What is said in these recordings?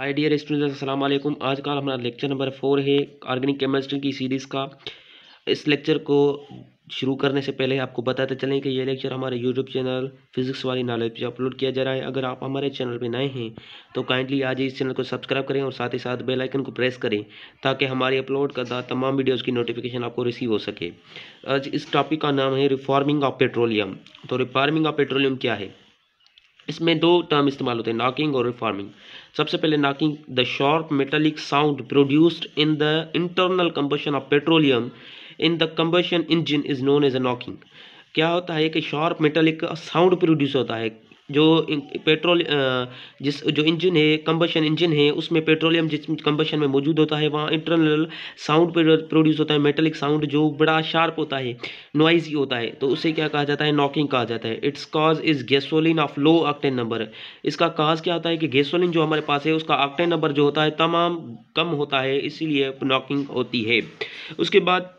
Hi dear students अस्सलाम वालेकुम आज का हमारा लेक्चर नंबर फोर है ऑर्गेनिक केमिस्ट्री की सीरीज़ का इस लेक्चर को शुरू करने से पहले आपको बताते चलें कि ये लेक्चर हमारे यूट्यूब चैनल फिजिक्स वाली नॉलेज पे अपलोड किया जा रहा है अगर आप हमारे चैनल पे नए हैं तो काइंडली आज इस चैनल को सब्सक्राइब करें और साथ ही साथ बेलाइकन को प्रेस करें ताकि हमारे अपलोड करदा तमाम वीडियोज़ की नोटिफिकेशन आपको रिसीव हो सके आज इस टॉपिक का नाम है रिफॉर्मिंग ऑफ पेट्रोलियम तो रिफॉर्मिंग ऑफ पेट्रोलियम क्या है इसमें दो टर्म इस्तेमाल होते हैं नॉकिंग और रिफॉर्मिंग सबसे पहले knocking the sharp metallic sound produced in the internal combustion of petroleum in the combustion engine is known as a knocking क्या होता है कि शॉर्प मेटलिक साउंड प्रोड्यूस होता है जो पेट्रोल जिस जो इंजन है कंबशन इंजन है उसमें पेट्रोलियम जिस कंबशन में मौजूद होता है वहाँ इंटरनल साउंड प्रोड्यूस होता है मेटलिक साउंड जो बड़ा शार्प होता है नॉइजी होता है तो उसे क्या कहा जाता है नॉकिंग कहा जाता है its cause is gasoline of low octane number इसका काज क्या होता है कि गैसोलिन जो हमारे पास है उसका ऑक्टेन नंबर जो होता है तमाम कम होता है इसीलिए नॉकिंग होती है उसके बाद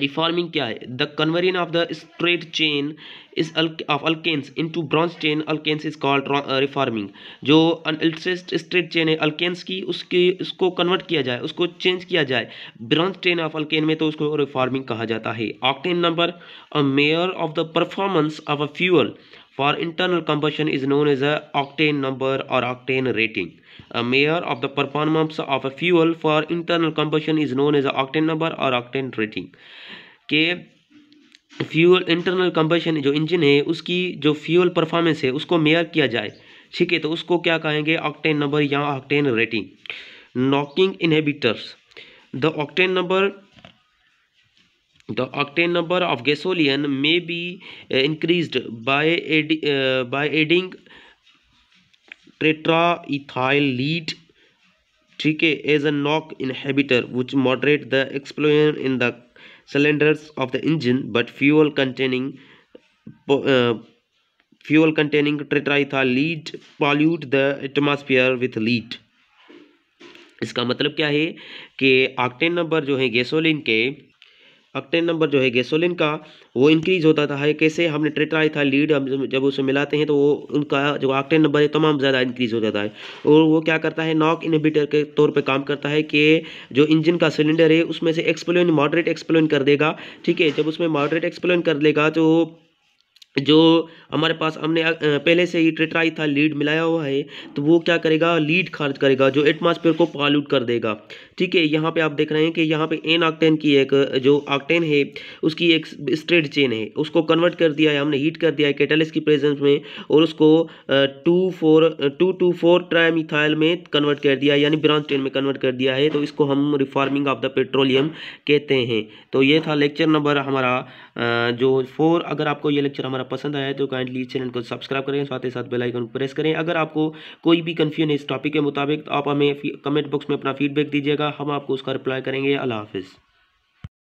रिफॉर्मिंग क्या है the conversion of the straight chain is of alkanes into branched chain alkanes is called reforming जो अनस्ट स्ट्रेट चेन है अल्केन्स की उसकी उसको कन्वर्ट किया जाए उसको चेंज किया जाए ब्रॉन्स चेन ऑफ अल्केन में तो उसको रिफॉर्मिंग कहा जाता है octane number a measure of the performance of a fuel For internal combustion is known as a octane number or octane rating. A measure of the performance of a fuel for internal combustion is known as a octane number or octane rating. के fuel internal combustion जो engine है उसकी जो fuel performance है उसको mayor किया जाए ठीक है तो उसको क्या कहेंगे ऑक्टेन नंबर या octane rating knocking inhibitors the octane number the octane number of gasoline may be uh, increased by add, uh, by adding tetraethyl lead ठीक है as a knock inhibitor which moderate the explosion in the cylinders of the engine but fuel containing fuel containing tetraethyl lead pollute the atmosphere with lead इसका मतलब क्या है कि octane number जो है gasoline के अक्टेन नंबर जो है गैसोलिन का वो इंक्रीज होता था है कैसे हमने ट्रेटा लीड हम जब उसे मिलाते हैं तो वो उनका जो आक्टेन नंबर है तमाम ज़्यादा इंक्रीज हो जाता है और वो क्या करता है नॉक इनहिबिटर के तौर पर काम करता है कि जो इंजन का सिलेंडर है उसमें से एक्सप्लोन मॉडरेट एक्सप्लोन कर देगा ठीक है जब उसमें मॉडरेट एक्सप्लोन कर देगा तो जो हमारे पास हमने पहले से ही ट्रेट्राई था लीड मिलाया हुआ है तो वो क्या करेगा लीड खर्च करेगा जो एटमॉस्फेयर को पॉल्यूट कर देगा ठीक है यहाँ पे आप देख रहे हैं कि यहाँ पे एन आकटेन की एक जो आकटेन है उसकी एक स्ट्रेट चेन है उसको कन्वर्ट कर दिया है हमने हीट कर दिया है कैटलिस की प्रेजेंस में और उसको two four two two four trimethyl में कन्वर्ट कर दिया है यानी ब्रांच चेन में कन्वर्ट कर दिया है तो इसको हम रिफार्मिंग ऑफ द पेट्रोलियम कहते हैं तो ये था लेक्चर नंबर हमारा जो फोर अगर आपको ये लेक्चर हमारा पसंद आया है तो काइंडली इस चैनल को सब्सक्राइब करें साथ ही साथ बेल आइकन प्रेस करें अगर आपको कोई भी कन्फ्यूजन है इस टॉपिक के मुताबिक तो आप हमें कमेंट बॉक्स में अपना फीडबैक दीजिएगा हम आपको उसका रिप्लाई करेंगे अल्लाह हाफिज़